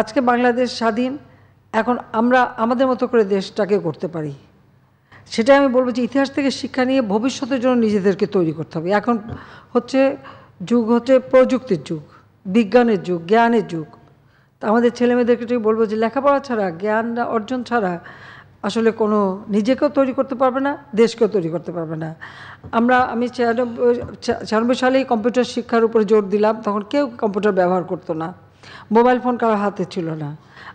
আজকে বাংলাদেশ স্বাধীন এখন আমরা আমাদের মতো করে দেশটাকে করতে পারি সেটাই আমি বলবো যে ইতিহাস থেকে শিক্ষা নিয়ে ভবিষ্যতের জন্য নিজেদেরকে তৈরি করতে হবে এখন হচ্ছে যুগ হচ্ছে প্রযুক্তির যুগ বিজ্ঞানের যুগ জ্ঞানের যুগ তা আমাদের ছেলেমেয়েদেরকে বলবো যে লেখাপড়া ছাড়া জ্ঞান অর্জন ছাড়া আসলে কোনো নিজেকেও তৈরি করতে পারবে না দেশকেও তৈরি করতে পারবে না আমরা আমি ছিয়ানব্বই ছিয়ানব্বই সালেই কম্পিউটার শিক্ষার উপরে জোর দিলাম তখন কেউ কম্পিউটার ব্যবহার করতো না মোবাইল ফোন কারোর হাতে ছিল না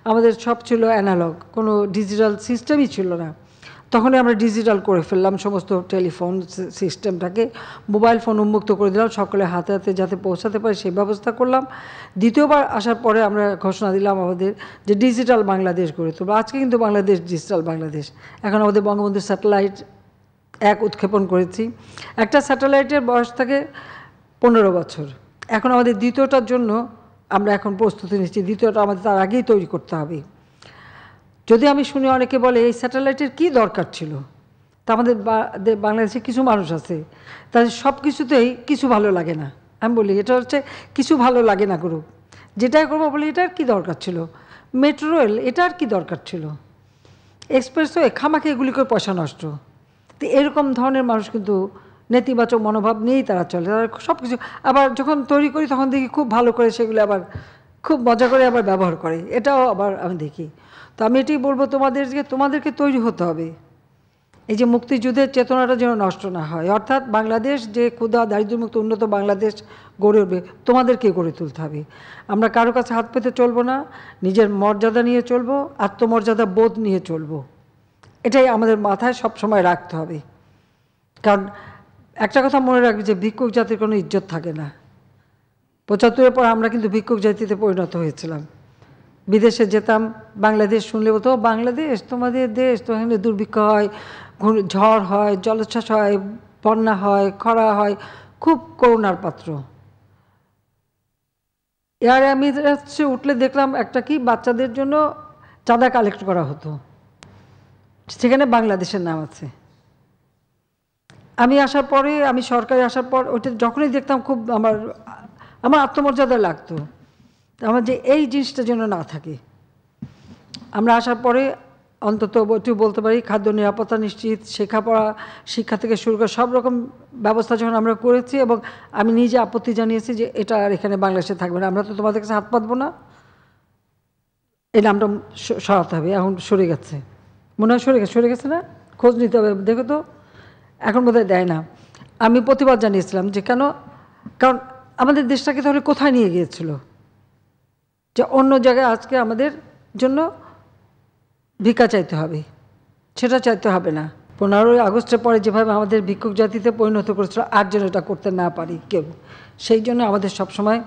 আমাদের সব ছিল অ্যানালগ কোনো ডিজিটাল সিস্টেমই ছিল না তখনই আমরা ডিজিটাল করে ফেললাম সমস্ত টেলিফোন সিস্টেমটাকে মোবাইল ফোন উন্মুক্ত করে দিলাম সকলে হাতে হাতে যাতে পৌঁছাতে পারে সেই ব্যবস্থা করলাম দ্বিতীয়বার আসার পরে আমরা ঘোষণা দিলাম আমাদের যে ডিজিটাল বাংলাদেশ গড়ে তুলবো আজকে কিন্তু বাংলাদেশ ডিজিটাল বাংলাদেশ এখন আমাদের বঙ্গবন্ধু স্যাটেলাইট এক উৎক্ষেপণ করেছি একটা স্যাটেলাইটের বয়স থাকে পনেরো বছর এখন আমাদের দ্বিতীয়টার জন্য আমরা এখন প্রস্তুতি নিচ্ছি দ্বিতীয়টা আমাদের তার আগেই তৈরি করতে হবে যদি আমি শুনি অনেকে বলে এই স্যাটেলাইটের কি দরকার ছিল তা আমাদের বাংলাদেশে কিছু মানুষ আছে তাদের সব কিছুতেই কিছু ভালো লাগে না আমি বলি এটা হচ্ছে কিছু ভালো লাগে না করুক যেটাই করবো বলি এটার কি দরকার ছিল মেট্রো রেল এটার কি দরকার ছিল এক্সপ্রেসওয়ে খামাকে এগুলি করে পয়সা নষ্ট তো এরকম ধরনের মানুষ কিন্তু নেতিবাচক মনোভাব নিয়েই তারা চলে তারা সব কিছু আবার যখন তৈরি করি তখন দেখি খুব ভালো করে সেগুলো আবার খুব মজা করে আবার ব্যবহার করে এটাও আবার আমি দেখি তো আমি এটাই বলবো তোমাদের যে তোমাদেরকে তৈরি হতে হবে এই যে মুক্তিযুদ্ধের চেতনাটা যেন নষ্ট না হয় অর্থাৎ বাংলাদেশ যে ক্ষুদা দারিদ্র্যমুক্ত উন্নত বাংলাদেশ গড়ে উঠবে তোমাদেরকে গড়ে তুলতে হবে আমরা কারো কাছে হাত পেতে চলবো না নিজের মর্যাদা নিয়ে চলবো আত্মমর্যাদা বোধ নিয়ে চলবো এটাই আমাদের মাথায় সব সময় রাখতে হবে কারণ একটা কথা মনে রাখবে যে ভিক্ষুক জাতির কোনো ইজ্জত থাকে না পঁচাত্তরের পর আমরা কিন্তু ভিক্ষুক জাতিতে পরিণত হয়েছিলাম বিদেশে যেতাম বাংলাদেশ শুনলে বলতো বাংলাদেশ তোমাদের দেশ তোমাদের দুর্ভিক্ষ হয় ঝড় হয় জলোচ্ছ্বাস হয় বন্যা হয় খরা হয় খুব করুণার পাত্র এয়ার অ্যাম্বুলেন্সে উঠলে দেখলাম একটা কি বাচ্চাদের জন্য চাঁদা কালেক্ট করা হতো সেখানে বাংলাদেশের নাম আছে আমি আসার পরে আমি সরকারি আসার পর ওইটা যখনই দেখতাম খুব আমার আমার আত্মমর্যাদা লাগতো আমার যে এই জিনিসটা যেন না থাকে আমরা আসার পরে অন্তত একটু বলতে পারি খাদ্য নিরাপত্তা নিশ্চিত শেখাপড়া পড়া শিক্ষা থেকে শুরু করে সব রকম ব্যবস্থা যখন আমরা করেছি এবং আমি নিজে আপত্তি জানিয়েছি যে এটা আর এখানে বাংলাদেশে থাকবে না আমরা তো তোমাদের কাছে হাত পাতবো না এই নামটা সরাতে হবে এখন সরে গেছে মনে হয় সরে গেছে সরে গেছে না খোঁজ নিতে হবে দেখো তো এখন বোধহয় দেয় না আমি প্রতিবাদ জানিয়েছিলাম যে কেন কারণ আমাদের দেশটাকে তাহলে কোথায় নিয়ে গিয়েছিল যে অন্য জায়গায় আজকে আমাদের জন্য ভিক্ষা চাইতে হবে সেটা চাইতে হবে না পনেরোই আগস্টের পরে যেভাবে আমাদের ভিক্ষুক জাতিতে পরিণত করেছিল আর যেন এটা করতে না পারি কেউ সেই জন্য আমাদের সবসময়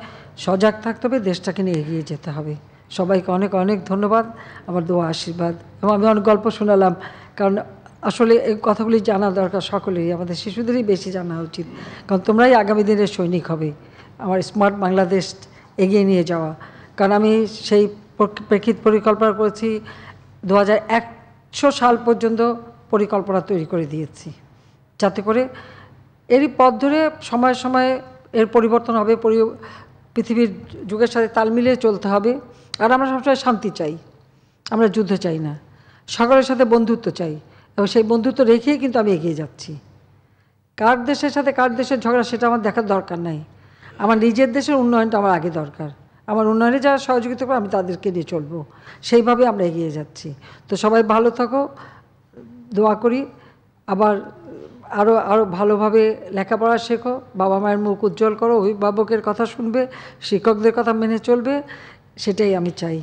সজাগ থাকতে হবে দেশটাকে নিয়ে এগিয়ে যেতে হবে সবাইকে অনেক অনেক ধন্যবাদ আমার দোয়া আশীর্বাদ এবং আমি অনেক গল্প শোনালাম কারণ আসলে এই কথাগুলি জানা দরকার সকলেই আমাদের শিশুদেরই বেশি জানা উচিত কারণ তোমরাই আগামী দিনের সৈনিক হবে আমার স্মার্ট বাংলাদেশ এগিয়ে নিয়ে যাওয়া কারণ আমি সেই প্রেক্ষিত পরিকল্পনা করেছি দু একশো সাল পর্যন্ত পরিকল্পনা তৈরি করে দিয়েছি যাতে করে এরই পথ ধরে সময়ে সময়ে এর পরিবর্তন হবে পৃথিবীর যুগের সাথে তাল মিলিয়ে চলতে হবে আর আমরা সবসময় শান্তি চাই আমরা যুদ্ধ চাই না সকলের সাথে বন্ধুত্ব চাই এবং সেই বন্ধুত্ব রেখেই কিন্তু আমি এগিয়ে যাচ্ছি কার দেশের সাথে কার দেশের ঝগড়া সেটা আমার দেখার দরকার নাই আমার নিজের দেশের উন্নয়নটা আমার আগে দরকার আমার উন্নয়নে যারা সহযোগিতা করে আমি তাদেরকে নিয়ে চলবো সেইভাবে আমরা এগিয়ে যাচ্ছি তো সবাই ভালো থাকো দোয়া করি আবার আরও আরও ভালোভাবে লেখাপড়া শেখো বাবা মায়ের মুখ উজ্জ্বল করো অভিভাবকের কথা শুনবে শিক্ষকদের কথা মেনে চলবে সেটাই আমি চাই